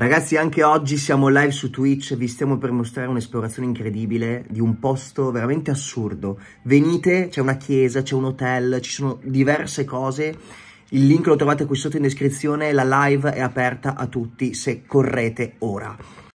Ragazzi, anche oggi siamo live su Twitch, vi stiamo per mostrare un'esplorazione incredibile di un posto veramente assurdo. Venite, c'è una chiesa, c'è un hotel, ci sono diverse cose. Il link lo trovate qui sotto in descrizione, la live è aperta a tutti se correte ora.